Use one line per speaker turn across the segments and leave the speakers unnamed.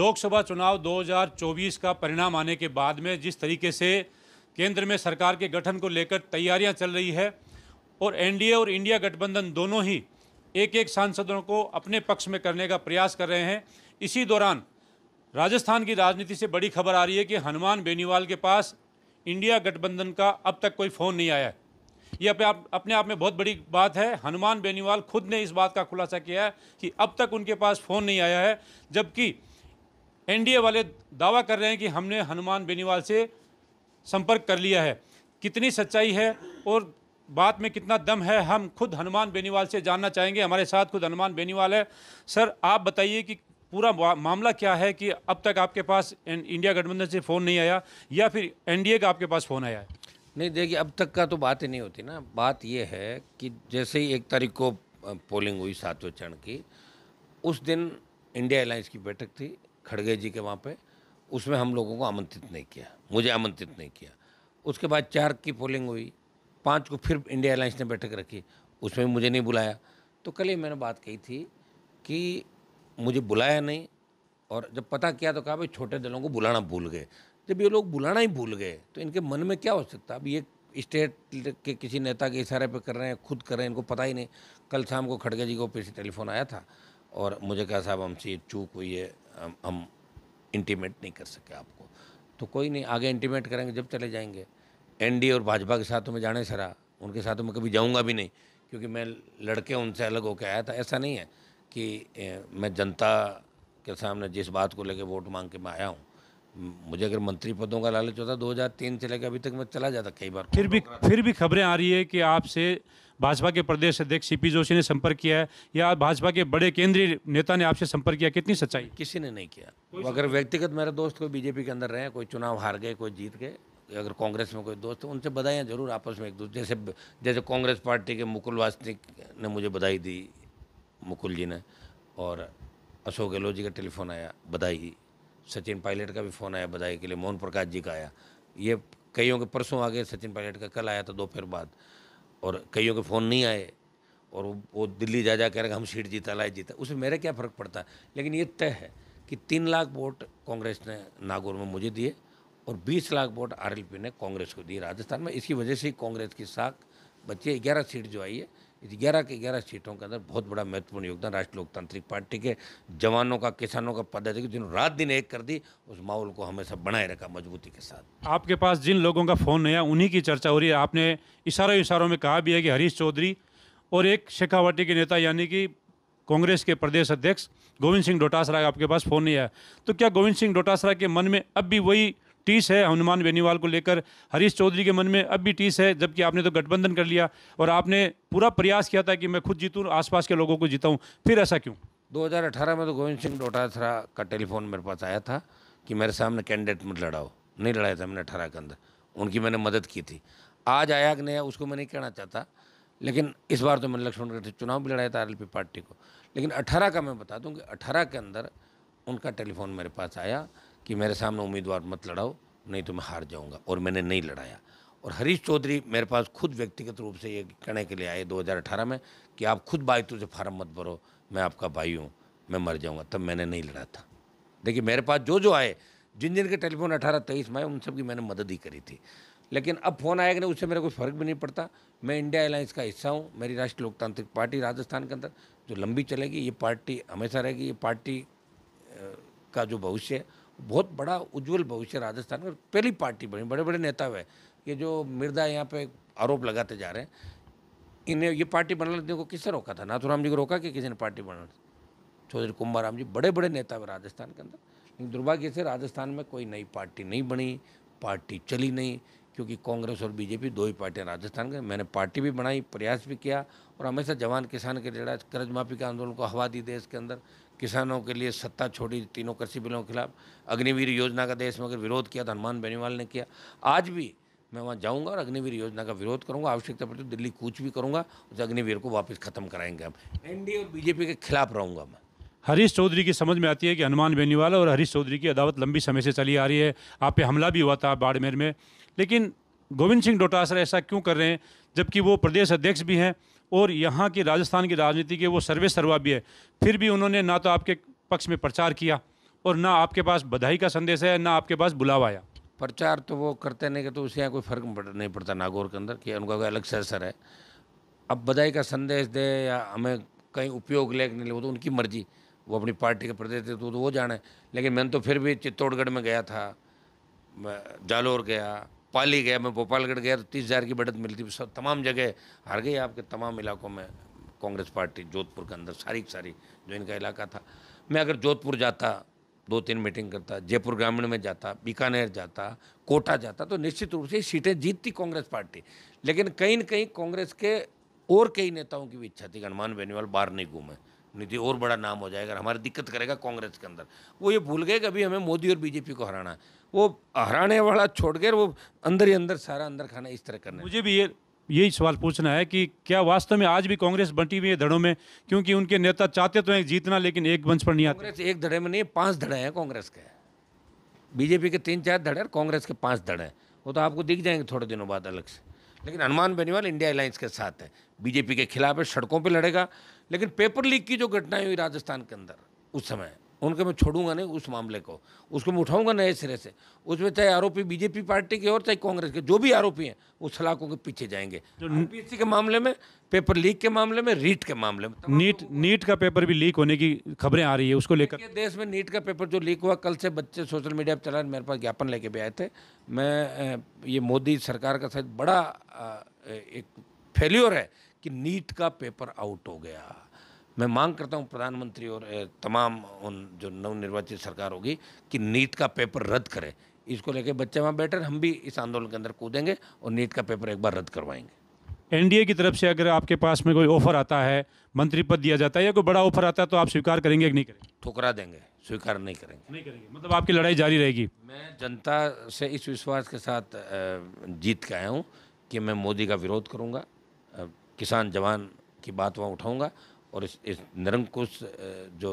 लोकसभा चुनाव 2024 का परिणाम आने के बाद में जिस तरीके से केंद्र में सरकार के गठन को लेकर तैयारियां चल रही है और एनडीए और इंडिया गठबंधन दोनों ही एक एक सांसदों को अपने पक्ष में करने का प्रयास कर रहे हैं इसी दौरान राजस्थान की राजनीति से बड़ी खबर आ रही है कि हनुमान बेनीवाल के पास इंडिया गठबंधन का अब तक कोई फ़ोन नहीं आया है ये अपने आप अपने आप में बहुत बड़ी बात है हनुमान बेनीवाल खुद ने इस बात का खुलासा किया है कि अब तक उनके पास फ़ोन नहीं आया है जबकि एनडीए वाले दावा कर रहे हैं कि हमने हनुमान बेनीवाल से संपर्क कर लिया है कितनी सच्चाई है और बात में कितना दम है हम खुद हनुमान बेनीवाल से जानना चाहेंगे हमारे साथ खुद हनुमान बेनीवाल है सर आप बताइए कि पूरा मामला क्या है कि अब तक आपके पास इंडिया गठबंधन से फ़ोन नहीं आया या फिर एनडीए का आपके पास फ़ोन आया है नहीं देखिए अब तक का तो बात ही नहीं होती ना बात यह है कि जैसे ही एक तारीख को
पोलिंग हुई सातवें चरण की उस दिन इंडिया एयरलाइंस की बैठक थी खड़गे जी के वहाँ पे उसमें हम लोगों को आमंत्रित नहीं किया मुझे आमंत्रित नहीं किया उसके बाद चार की पोलिंग हुई पाँच को फिर इंडिया एयरलाइंस ने बैठक रखी उसमें मुझे नहीं बुलाया तो कल ही मैंने बात कही थी कि मुझे बुलाया नहीं और जब पता किया तो कहा भाई छोटे दलों को बुलाना भूल गए जब ये लोग बुलाना ही भूल गए तो इनके मन में क्या हो सकता अब ये स्टेट के किसी नेता के इशारे पे कर रहे हैं खुद कर रहे हैं इनको पता ही नहीं कल शाम को खड़गे जी को फिर से टेलीफोन आया था और मुझे कहा साहब हमसे ये चूक हुई है हम इंटीमेट नहीं कर सके आपको तो कोई नहीं आगे इंटीमेट करेंगे जब चले जाएंगे एनडीए और भाजपा के साथ तो में जाने सरा उनके साथ तो में कभी जाऊँगा भी नहीं क्योंकि मैं लड़के उनसे अलग होकर आया था ऐसा नहीं है कि मैं जनता के सामने जिस बात को लेकर वोट मांग के मैं आया हूँ मुझे अगर मंत्री पदों का लालच होता 2003 से लेकर अभी तक मैं चला जाता कई
बार फिर भी फिर भी खबरें आ रही है कि आपसे भाजपा के प्रदेश अध्यक्ष सीपी जोशी ने संपर्क किया है या भाजपा के बड़े केंद्रीय नेता ने आपसे संपर्क किया कितनी सच्चाई किसी ने नहीं किया अगर
व्यक्तिगत मेरे दोस्त कोई बीजेपी के अंदर रहे कोई चुनाव हार गए कोई जीत गए अगर कांग्रेस में कोई दोस्त उनसे बधाइयाँ जरूर आपस में एक दूसरे जैसे जैसे कांग्रेस पार्टी के मुकुल वासनिक ने मुझे बधाई दी मुकुल जी ने और अशोक गहलोत जी का टेलीफोन आया बधाई सचिन पायलट का भी फ़ोन आया बधाई के लिए मोहन प्रकाश जी का आया ये कईयों के परसों आ गए सचिन पायलट का कल आया था दोपहर बाद और कईयों के फ़ोन नहीं आए और वो दिल्ली जा जा कह रहे हम सीट जीता लाए जीता उसमें मेरा क्या फ़र्क पड़ता है लेकिन ये तय है कि तीन लाख वोट कांग्रेस ने नागौर में मुझे दिए और बीस लाख वोट आर ने कांग्रेस को दिए राजस्थान में इसकी वजह से ही कांग्रेस की साख बच्चे ग्यारह सीट जो आई है ग्यारह के ग्यारह सीटों के अंदर बहुत बड़ा महत्वपूर्ण योगदान राष्ट्रीय लोकतांत्रिक पार्टी के जवानों का किसानों का पदाधिकारी जिन्होंने रात दिन एक कर दी उस माहौल को हमेशा बनाए रखा मजबूती के साथ
आपके पास जिन लोगों का फ़ोन आया उन्हीं की चर्चा हो रही है आपने इशारों इशारों में कहा भी है कि हरीश चौधरी और एक शेखावटी के नेता यानी कि कांग्रेस के प्रदेश अध्यक्ष गोविंद सिंह डोटासरा आपके पास फ़ोन नहीं आया तो क्या गोविंद सिंह डोटासरा के मन में अब भी वही टीस है हनुमान बेनीवाल को लेकर हरीश चौधरी के मन में अब भी टीस है जबकि आपने तो गठबंधन कर लिया और आपने पूरा प्रयास किया था कि मैं खुद जीतूँ आसपास के लोगों को जीताऊँ फिर ऐसा क्यों
2018 में तो गोविंद सिंह डोटाथरा का टेलीफोन मेरे पास आया था कि मेरे सामने कैंडिडेट मत लड़ाओ नहीं लड़ाया था मैंने अठारह के अंदर उनकी मैंने मदद की थी आज आया कि नया उसको मैं नहीं कहना चाहता लेकिन इस बार तो मैंने लक्ष्मण चुनाव भी लड़ाया था आर पार्टी को लेकिन अठारह का मैं बता दूँ कि अठारह के अंदर उनका टेलीफोन मेरे पास आया कि मेरे सामने उम्मीदवार मत लड़ाओ नहीं तो मैं हार जाऊंगा और मैंने नहीं लड़ाया और हरीश चौधरी मेरे पास खुद व्यक्तिगत रूप से ये कहने के लिए आए 2018 में कि आप खुद भाई से फार्म मत भरो मैं आपका भाई हूँ मैं मर जाऊँगा तब मैंने नहीं लड़ा था देखिए मेरे पास जो जो आए जिन जिन के टेलीफोन अठारह तेईस में आए उन सब की मैंने मदद ही करी थी लेकिन अब फ़ोन आया कि नहीं उससे मेरा कोई फ़र्क भी नहीं पड़ता मैं इंडिया एयरलाइंस का हिस्सा हूँ मेरी राष्ट्रीय लोकतांत्रिक पार्टी राजस्थान के अंदर जो लंबी चलेगी ये पार्टी हमेशा रहेगी ये पार्टी का जो भविष्य है बहुत बड़ा उज्जवल भविष्य राजस्थान में पहली पार्टी बनी बड़े बड़े नेता हुए ये जो मिर्दा यहाँ पे आरोप लगाते जा रहे हैं इन्हें ये पार्टी बनाने को किससे रोका था नाथुराम जी को रोका कि किसी ने पार्टी बना चौधरी कुंभाराम जी बड़े बड़े नेता हुए राजस्थान के अंदर लेकिन दुर्भाग्य से राजस्थान में कोई नई पार्टी नहीं बनी पार्टी चली नहीं क्योंकि कांग्रेस और बीजेपी दो ही पार्टियाँ राजस्थान के मैंने पार्टी भी बनाई प्रयास भी किया और हमेशा जवान किसान के जरा कर्ज माफी के आंदोलन को हवा दी देश के अंदर किसानों के लिए सत्ता छोड़ी तीनों कृषि बिलों के खिलाफ अग्निवीर योजना का देश में अगर विरोध किया तो हनुमान बेनीवाल ने किया आज भी मैं वहाँ जाऊँगा और अग्निवीर योजना का विरोध करूँगा आवश्यकता पड़ती तो दिल्ली कूच भी करूँगा उस अग्निवीर को वापस खत्म कराएंगे
हम एनडीए और बीजेपी के खिलाफ रहूँगा मैं हरीश चौधरी की समझ में आती है कि हनुमान बेनीवाल और हरीश चौधरी की अदावत लंबी समय से चली आ रही है आप पे हमला भी हुआ था बाड़मेर में लेकिन गोविंद सिंह डोटासरा ऐसा क्यों कर रहे हैं जबकि वो प्रदेश अध्यक्ष भी हैं और यहाँ की राजस्थान की राजनीति के वो सर्वे सर्वा भी है फिर भी उन्होंने ना तो आपके पक्ष में प्रचार किया और ना आपके पास बधाई का संदेश है ना आपके पास बुलावा आया
प्रचार तो वो करते नहीं करते तो उसे यहाँ कोई फर्क नहीं पड़ता नागौर के अंदर कि उनका कोई अलग से असर है अब बधाई का संदेश दे या हमें कहीं उपयोग ले नहीं ले वो तो उनकी मर्जी वो अपनी पार्टी के प्रदेश तो, तो वो जाने लेकिन मैंने तो फिर भी चित्तौड़गढ़ में गया था जालोर गया पाली गया मैं भोपालगढ़ गया तो तीस हज़ार की बढ़त मिलती सब तमाम जगह हार गई आपके तमाम इलाकों में कांग्रेस पार्टी जोधपुर के अंदर सारी सारी जो इनका इलाका था मैं अगर जोधपुर जाता दो तीन मीटिंग करता जयपुर ग्रामीण में जाता बीकानेर जाता कोटा जाता तो निश्चित रूप से सीटें जीतती कांग्रेस पार्टी लेकिन कहीं ना कहीं कांग्रेस के और कई नेताओं की भी इच्छा थी हनुमान बेनीवाल बाहर नहीं घूमे नीति और बड़ा नाम हो जाएगा हमारी दिक्कत करेगा कांग्रेस के अंदर वो ये भूल गए कि अभी हमें मोदी और बीजेपी को हराना वो हराने वाला छोड़ कर वो अंदर ही अंदर सारा अंदर खाना इस तरह करना
मुझे भी ये यही सवाल पूछना है कि क्या वास्तव में आज भी कांग्रेस बंटी हुई है धड़ों में क्योंकि उनके नेता चाहते तो हैं जीतना लेकिन एक मंच पर नहीं आते कांग्रेस एक धड़े में नहीं पांच धड़े हैं कांग्रेस
के बीजेपी के तीन चार धड़े और कांग्रेस के पांच धड़े हैं वो तो आपको दिख जाएंगे थोड़े दिनों बाद अलग से लेकिन हनुमान बेनीवाल इंडिया एयरलाइंस के साथ है बीजेपी के खिलाफ है सड़कों पर लड़ेगा लेकिन पेपर लीक की जो घटनाएं हुई राजस्थान के अंदर उस समय उनके मैं छोड़ूंगा नहीं उस मामले को उसको मैं उठाऊंगा नए सिरे से उसमें चाहे आरोपी बीजेपी पार्टी के और चाहे कांग्रेस के जो भी आरोपी हैं वो सलाखों के पीछे जाएंगे
यूपीएससी के मामले में पेपर लीक के मामले में रीट के मामले में नीट नीट का पेपर भी लीक होने की खबरें आ रही है उसको लेकर
देश में नीट का पेपर जो लीक हुआ कल से बच्चे सोशल मीडिया पर चला मेरे पास ज्ञापन लेके भी आए थे मैं ये मोदी सरकार का शायद बड़ा एक फेल्योर है कि नीट का पेपर आउट हो गया मैं मांग करता हूं प्रधानमंत्री और तमाम उन जो नवनिर्वाचित सरकार होगी कि नीट का पेपर रद्द करें इसको लेके बच्चे वहाँ बैठे हम भी इस आंदोलन के अंदर कूदेंगे और नीट का पेपर एक बार रद्द करवाएंगे
एनडीए की तरफ से अगर आपके पास में कोई ऑफर आता है मंत्री पद दिया जाता है या कोई बड़ा ऑफर आता है तो आप स्वीकार करेंगे नहीं करेंगे
ठुकरा देंगे स्वीकार नहीं करेंगे नहीं करेंगे
मतलब आपकी लड़ाई जारी रहेगी
मैं जनता से इस विश्वास के साथ जीत के आया हूँ कि मैं मोदी का विरोध करूँगा किसान जवान की बात वहाँ उठाऊँगा और इस, इस निरंकुश जो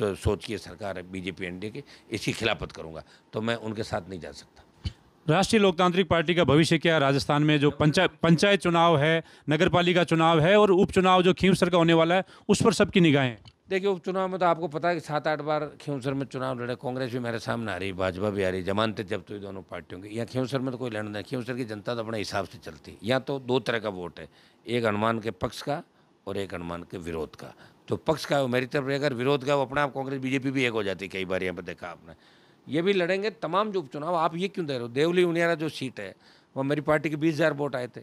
सोच की सरकार है बीजेपी एनडीए की इसकी खिलाफत करूंगा तो मैं उनके साथ नहीं जा सकता
राष्ट्रीय लोकतांत्रिक पार्टी का भविष्य क्या राजस्थान में जो पंचायत पंचायत चुनाव है नगर पालिका चुनाव है और उपचुनाव जो खींवसर का होने वाला है उस पर सबकी निगाहें
देखिए उपचुनाव में तो आपको पता है कि सात आठ बार खींवसर में चुनाव लड़े कांग्रेस भी मेरे सामने आ रही भाजपा भी आ रही जमानते जब तो दोनों पार्टियों की यहाँ खींवसर में तो कोई लड़ना नहीं खींवसर की जनता तो अपने हिसाब से चलती यहाँ तो दो तरह का वोट है एक हनुमान के पक्ष का और एक हनुमान के विरोध का जो पक्ष का है वो मेरी तरफ अगर विरोध का वो अपने आप कांग्रेस बीजेपी भी एक हो जाती है कई बार यहाँ पर देखा आपने ये भी लड़ेंगे तमाम जो उपचुनाव आप ये क्यों दे रहे हो देवली उनियारा जो सीट है वह मेरी पार्टी के बीस हज़ार वोट आए थे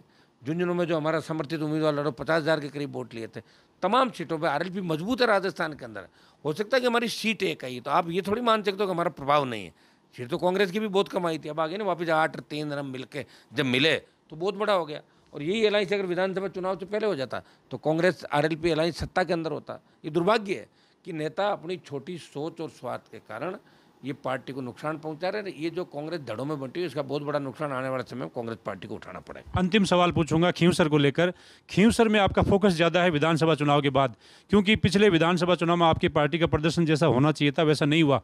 झुंझुनू में जो हमारा समर्थित उम्मीदवार लड़ो पचास हज़ार के करीब वोट लिए थे तमाम सीटों पर पी मजबूत है राजस्थान के अंदर हो सकता है कि हमारी सीट एक है तो आप ये थोड़ी मान सकते हो कि हमारा प्रभाव नहीं है सीट तो कांग्रेस की भी बहुत कमाई थी अब आगे ना वापस आठ तीन रन मिल के जब मिले तो बहुत बड़ा हो गया और यही अलायंस अगर विधानसभा चुनाव से पहले हो जाता तो कांग्रेस आरएलपी अलायंस सत्ता के अंदर होता ये दुर्भाग्य है कि नेता अपनी छोटी सोच और स्वार्थ के कारण ये पार्टी को नुकसान पहुंचा रहे हैं ये जो कांग्रेस धड़ों में बंटी है इसका बहुत बड़ा नुकसान आने वाले समय में कांग्रेस पार्टी को उठाना पड़ेगा
अंतिम सवाल पूछूंगा खींवसर को लेकर खींवसर में आपका फोकस ज़्यादा है विधानसभा चुनाव के बाद क्योंकि पिछले विधानसभा चुनाव में आपकी पार्टी का प्रदर्शन जैसा होना चाहिए था वैसा नहीं हुआ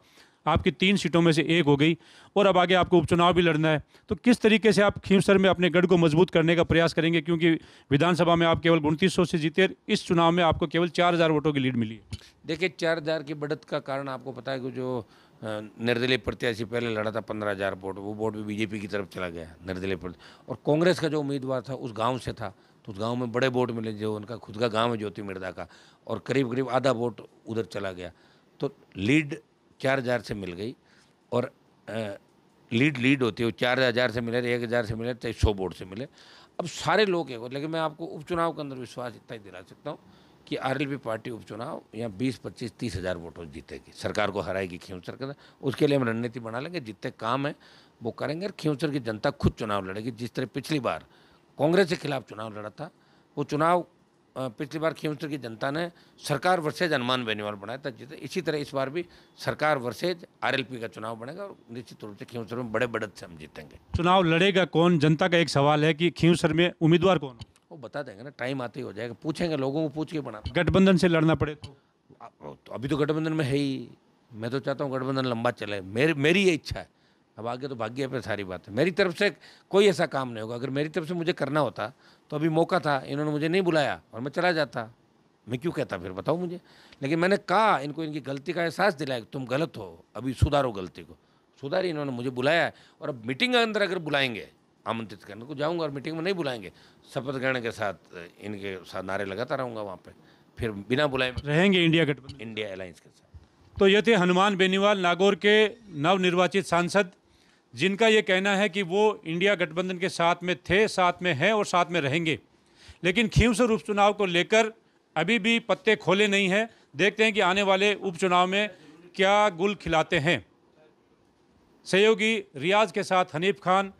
आपकी तीन सीटों में से एक हो गई और अब आगे आपको उपचुनाव भी लड़ना है तो किस तरीके से आप खींवसर में अपने गढ़ को मजबूत करने का प्रयास करेंगे क्योंकि विधानसभा में आप केवल उनतीस से जीते इस चुनाव में आपको केवल चार वोटों की लीड मिली है
देखिए चार की बढ़त का कारण आपको पता है कि जो निर्दलीय प्रत्याशी पहले लड़ा था पंद्रह हज़ार वोट वो वोट भी बीजेपी की तरफ चला गया निर्दलीय और कांग्रेस का जो उम्मीदवार था उस गांव से था तो उस गांव में बड़े वोट मिले जो उनका खुद का गांव है ज्योति मिर्दा का और करीब करीब आधा वोट उधर चला गया तो लीड चार हज़ार से मिल गई और आ, लीड लीड होती है वो चार हज़ार से मिले एक हज़ार से मिले चाहे सौ वोट से मिले अब सारे लोग एक लेकिन मैं आपको उपचुनाव के अंदर विश्वास इतना ही दिला सकता हूँ कि आरएलपी पार्टी उपचुनाव यहाँ 20 पच्चीस तीस हज़ार वोटों जीतेगी सरकार को हराएगी खींचर के उसके लिए हम रणनीति बना लेंगे जितने काम है वो करेंगे और खींचर की जनता खुद चुनाव लड़ेगी जिस तरह पिछली बार कांग्रेस के खिलाफ चुनाव लड़ा था वो चुनाव पिछली बार खींचर की जनता ने सरकार वर्सेज अनुमान बेनिवार बनाया था जिसे इसी तरह इस बार भी सरकार वर्सेज आरएलपी का चुनाव बनेगा और निश्चित रूप से खींचर में बड़े बढ़त से हम जीतेंगे
चुनाव लड़ेगा कौन जनता का एक सवाल है कि खींचर में उम्मीदवार कौन
बता देंगे ना टाइम आते ही हो जाएगा पूछेंगे लोगों को पूछ के बना
गठबंधन से लड़ना पड़े तो,
तो अभी तो गठबंधन में है ही मैं तो चाहता हूँ गठबंधन लंबा चले मेरी मेरी ये इच्छा है अब आगे तो भाग्य पर सारी बात है मेरी तरफ से कोई ऐसा काम नहीं होगा अगर मेरी तरफ से मुझे करना होता तो अभी मौका था इन्होंने मुझे नहीं बुलाया और मैं चला जाता मैं क्यों कहता फिर बताओ मुझे लेकिन मैंने कहा इनको इनकी गलती का एहसास दिलाया तुम गलत हो अभी सुधारो गलती को सुधारी इन्होंने मुझे बुलाया और अब मीटिंग के अंदर अगर बुलाएंगे आमंत्रित करने को जाऊंगा और मीटिंग में नहीं बुलाएंगे शपथ ग्रहण के साथ इनके साथ नारे लगाता रहूँगा वहाँ पर
फिर बिना बुलाए रहेंगे इंडिया गठबंधन इंडिया एलायंस के साथ तो ये थे हनुमान बेनीवाल नागौर के नवनिर्वाचित सांसद जिनका ये कहना है कि वो इंडिया गठबंधन के साथ में थे साथ में हैं और साथ में रहेंगे लेकिन खींव से उपचुनाव को लेकर अभी भी पत्ते खोले नहीं हैं देखते हैं कि आने वाले उपचुनाव में क्या गुल खिलाते हैं सहयोगी रियाज के साथ हनीफ खान